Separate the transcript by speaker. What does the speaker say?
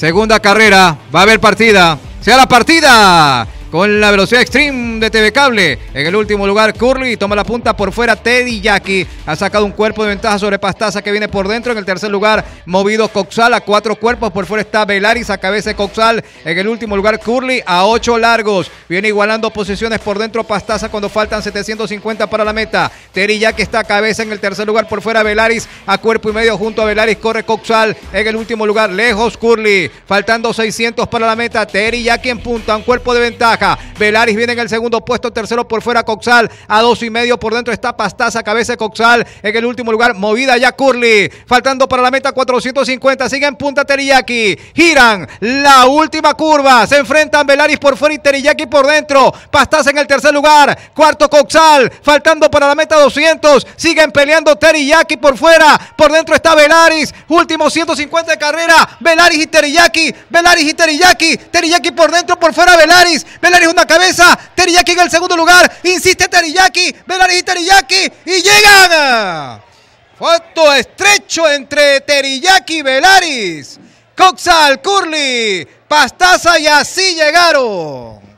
Speaker 1: Segunda carrera, va a haber partida. Sea la partida con la velocidad extreme de TV Cable. En el último lugar, Curly toma la punta por fuera. Teddy Jackie ha sacado un cuerpo de ventaja sobre Pastaza que viene por dentro. En el tercer lugar, movido Coxal a cuatro cuerpos. Por fuera está Velaris a cabeza de Coxal. En el último lugar, Curly a ocho largos. Viene igualando posiciones por dentro Pastaza cuando faltan 750 para la meta. Teddy Jackie está a cabeza en el tercer lugar. Por fuera, Velaris a cuerpo y medio junto a Velaris. Corre Coxal en el último lugar. Lejos, Curly. Faltando 600 para la meta. Teddy Jackie en punta, un cuerpo de ventaja. Velaris viene en el segundo puesto, tercero por fuera Coxal, a dos y medio por dentro está Pastaza, cabeza Coxal, en el último lugar, movida ya Curly, faltando para la meta 450, sigue en punta Teriyaki, giran la última curva, se enfrentan Velaris por fuera y Teriyaki por dentro, Pastaza en el tercer lugar, cuarto Coxal, faltando para la meta 200, siguen peleando Teriyaki por fuera, por dentro está Velaris, último 150 de carrera, Velaris y Teriyaki, Velaris y Teriyaki, Teriyaki por dentro, por fuera Velaris, Velaris Velaris una cabeza. Teriyaki en el segundo lugar. Insiste Teriyaki. Velaris y Teriyaki. Y llegan. Foto estrecho entre Teriyaki y Velaris. Coxal, Curly, Pastaza y así llegaron.